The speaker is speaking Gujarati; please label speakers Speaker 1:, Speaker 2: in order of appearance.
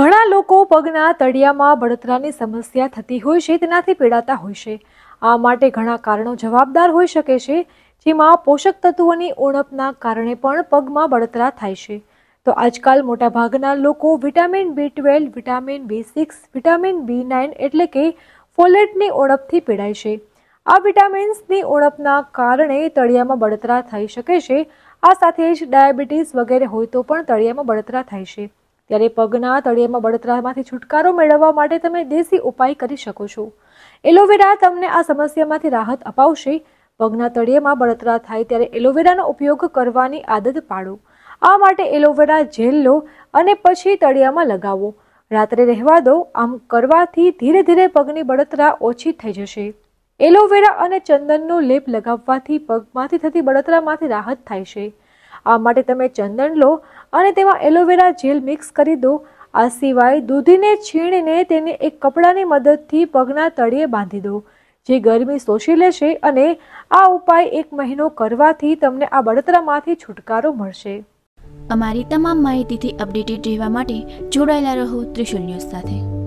Speaker 1: ઘણા લોકો પગના તળિયામાં બળતરાની સમસ્યા થતી હોય છે તેનાથી પીડાતા હોય છે આ માટે ઘણા કારણો જવાબદાર હોઈ શકે છે જેમાં પોષક તત્વોની ઉણપના કારણે પણ પગમાં બળતરા થાય છે તો આજકાલ મોટાભાગના લોકો vitamin B twelve vitamin B six vitamin B nine એટલે કે ફોલેટની ઉણપથી પીડાય છે આ વિટામિન્સની ઉણપના કારણે તળિયામાં બળતરા થઈ શકે છે આ સાથે જ ડાયાબિટીસ વગેરે હોય તો પણ તળિયામાં બળતરા થાય છે ત્યારે પગના તળિયામાં બળતરામાંથી છુટકારો મેળવવા માટે તમે દેશી ઉપાય કરી શકો છો એલોવેરા તમને આ સમસ્યામાંથી રાહત અપાવશે પગના તળિયામાં બળતરા થાય ત્યારે એલોવેરાનો ઉપયોગ કરવાની આદત પાડો આ માટે એલોવેરા જેલ લો અને પછી તળિયામાં લગાવો રાત્રે રહેવા દો આમ કરવાથી ધીરે ધીરે પગની બળતરા ઓછી થઈ જશે એલોવેરા અને ચંદનનો લેપ લગાવવાથી પગમાંથી થતી બળતરામાંથી રાહત થાય છે આ માટે તમે ચંદન લો અને તેમાં એલોવેરા જેલ મિક્સ કરી દો આ સિવાય દૂધીને છીણીને તેને એક કપડાની મદદથી પગના તળીએ બાંધી દો જે ગરમી શોષી લેશે અને આ ઉપાય એક મહિનો કરવાથી તમને આ બળતરામાંથી છુટકારો મળશે અમારી તમામ માહિતીથી અપડેટેડ રહેવા માટે જોડાયેલા રહો ત્રિશુલ ન્યૂઝ સાથે